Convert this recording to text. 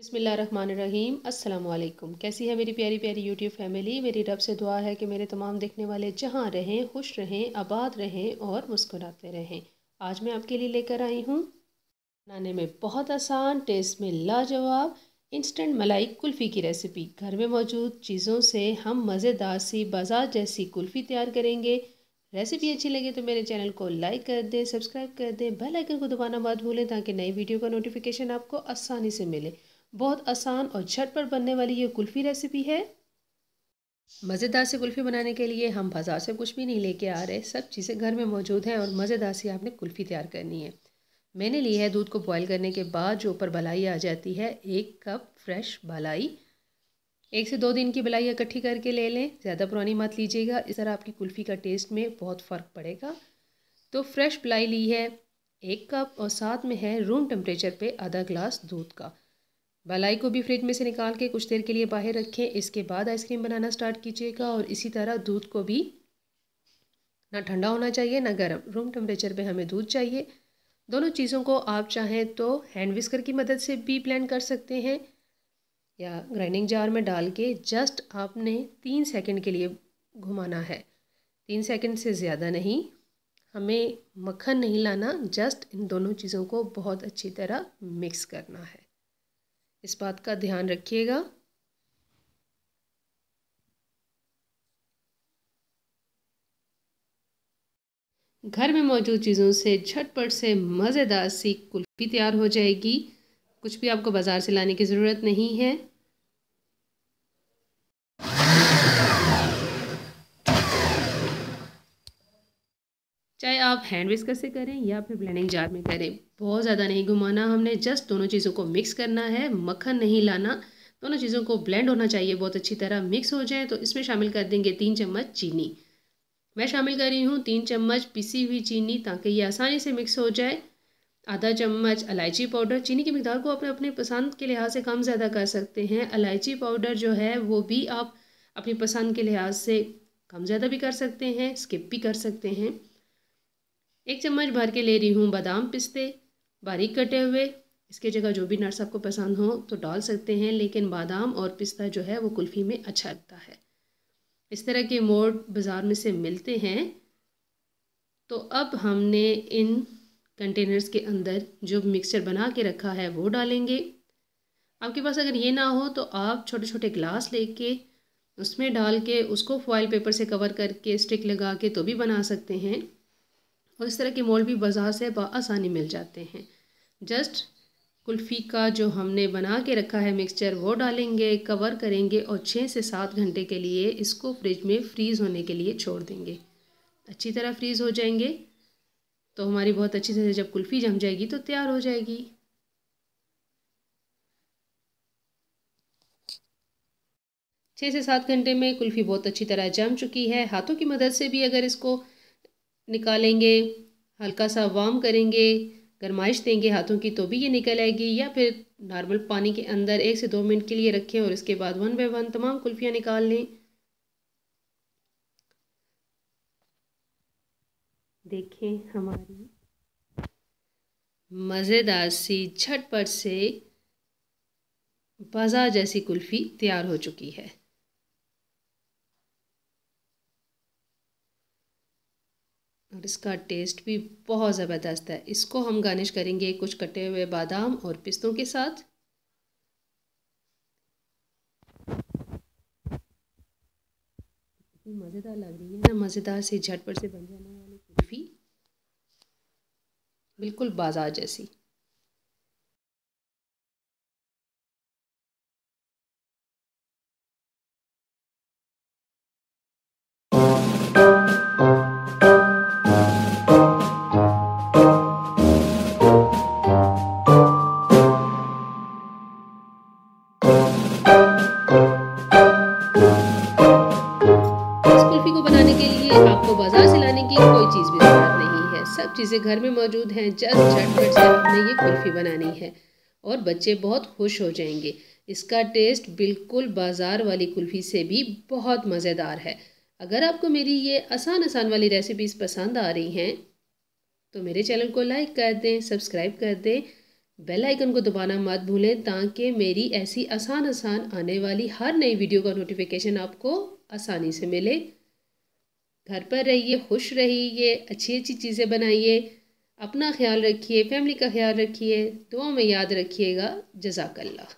बसमीम अल्लाम कैसी है मेरी प्यारी प्यारी यूट्यूब फैमिली मेरी रब से दुआ है कि मेरे तमाम देखने वाले जहाँ रहें खुश रहें आबाद रहें और मुस्कुराते रहें आज मैं आपके लिए लेकर आई हूँ बनाने में बहुत आसान टेस्ट में लाजवाब इंस्टेंट मलाई कुल्फ़ी की रेसिपी घर में मौजूद चीज़ों से हम मज़ेदार सी बाजार जैसी कुल्फ़ी तैयार करेंगे रेसिपी अच्छी लगे तो मेरे चैनल को लाइक कर दें सब्सक्राइब कर दें बेल आइकन को दबाना मत भूलें ताकि नई वीडियो का नोटिफिकेशन आपको आसानी से मिले बहुत आसान और झटपट बनने वाली ये कुल्फ़ी रेसिपी है मज़ेदार से कुल्फ़ी बनाने के लिए हम बाज़ार से कुछ भी नहीं लेके आ रहे सब चीज़ें घर में मौजूद हैं और मज़ेदार से आपने कुल्फ़ी तैयार करनी है मैंने ली है दूध को बॉयल करने के बाद जो ऊपर बलाई आ जाती है एक कप फ्रेश बलाई एक से दो दिन की बलाई इकट्ठी करके ले लें ज़्यादा पुरानी मत लीजिएगा इस तरह आपकी कुल्फ़ी का टेस्ट में बहुत फ़र्क पड़ेगा तो फ्रेश बलाई ली है एक कप और साथ में है रूम टेम्परेचर पर आधा ग्लास दूध का भलाई को भी फ्रिज में से निकाल के कुछ देर के लिए बाहर रखें इसके बाद आइसक्रीम बनाना स्टार्ट कीजिएगा और इसी तरह दूध को भी ना ठंडा होना चाहिए ना गर्म रूम टेम्परेचर पे हमें दूध चाहिए दोनों चीज़ों को आप चाहें तो हैंड विस्कर की मदद से भी ब्लेंड कर सकते हैं या ग्राइंडिंग जार में डाल के जस्ट आपने तीन सेकंड के लिए घुमाना है तीन सेकंड से ज़्यादा नहीं हमें मक्खन नहीं लाना जस्ट इन दोनों चीज़ों को बहुत अच्छी तरह मिक्स करना है इस बात का ध्यान रखिएगा घर में मौजूद चीज़ों से झटपट से मज़ेदार सी कुल्फ़ी तैयार हो जाएगी कुछ भी आपको बाज़ार से लाने की ज़रूरत नहीं है चाहे आप हैंड विस्कर से करें या फिर ब्लेंडिंग जार में करें बहुत ज़्यादा नहीं घुमाना हमने जस्ट दोनों चीज़ों को मिक्स करना है मक्खन नहीं लाना दोनों चीज़ों को ब्लेंड होना चाहिए बहुत अच्छी तरह मिक्स हो जाए तो इसमें शामिल कर देंगे तीन चम्मच चीनी मैं शामिल कर रही हूँ तीन चम्मच पिसी हुई चीनी ताकि ये आसानी से मिक्स हो जाए आधा चम्मच इलायची पाउडर चीनी की मकदार को अपने अपने पसंद के लिहाज से कम ज़्यादा कर सकते हैं इलायची पाउडर जो है वो भी आप अपनी पसंद के लिहाज से कम ज़्यादा भी कर सकते हैं स्किप भी कर सकते हैं एक चम्मच भर के ले रही हूँ बादाम पिस्ते बारीक कटे हुए इसके जगह जो भी नट्स आपको पसंद हो तो डाल सकते हैं लेकिन बादाम और पिस्ता जो है वो कुल्फ़ी में अच्छा लगता है इस तरह के मोड बाज़ार में से मिलते हैं तो अब हमने इन कंटेनर्स के अंदर जो मिक्सचर बना के रखा है वो डालेंगे आपके पास अगर ये ना हो तो आप छोटे छोटे ग्लास लेके उसमें डाल के उसको फॉइल पेपर से कवर करके स्टिक लगा के तो भी बना सकते हैं और इस तरह के मॉल भी बाज़ार से आसानी मिल जाते हैं जस्ट कुल्फ़ी का जो हमने बना के रखा है मिक्सचर वो डालेंगे कवर करेंगे और छः से सात घंटे के लिए इसको फ्रिज में फ्रीज़ होने के लिए छोड़ देंगे अच्छी तरह फ्रीज़ हो जाएंगे तो हमारी बहुत अच्छी तरह जब कुल्फ़ी जम जाएगी तो तैयार हो जाएगी छः से सात घंटे में कुल्फ़ी बहुत अच्छी तरह जम चुकी है हाथों की मदद से भी अगर इसको निकालेंगे हल्का सा वार्म करेंगे गरमाइश देंगे हाथों की तो भी ये निकल आएगी या फिर नॉर्मल पानी के अंदर एक से दो मिनट के लिए रखें और इसके बाद वन बाई वन तमाम कुल्फियाँ निकाल लें देखें हमारी मज़ेदार सी झटपट से बाज़ार जैसी कुल्फ़ी तैयार हो चुकी है और इसका टेस्ट भी बहुत ज़बरदस्त है इसको हम गार्निश करेंगे कुछ कटे हुए बादाम और पिस्तों के साथ मज़ेदार लग रही है ना मज़ेदार से झटपट से बन जाने वाली कुल्फ़ी बिल्कुल बाजार जैसी चीज़ें घर में मौजूद हैं जस्ट झटपट से आपने ये कुल्फ़ी बनानी है और बच्चे बहुत खुश हो जाएंगे इसका टेस्ट बिल्कुल बाज़ार वाली कुल्फ़ी से भी बहुत मज़ेदार है अगर आपको मेरी ये आसान आसान वाली रेसिपीज़ पसंद आ रही हैं तो मेरे चैनल को लाइक कर दें सब्सक्राइब कर दें बेल आइकन को दबाना मत भूलें ताकि मेरी ऐसी आसान आसान आने वाली हर नई वीडियो का नोटिफिकेशन आपको आसानी से मिले घर पर रहिए खुश रहिए अच्छी अच्छी चीज़ें बनाइए अपना ख्याल रखिए फैमिली का ख्याल रखिए दुआ में याद रखिएगा जजाकल्ला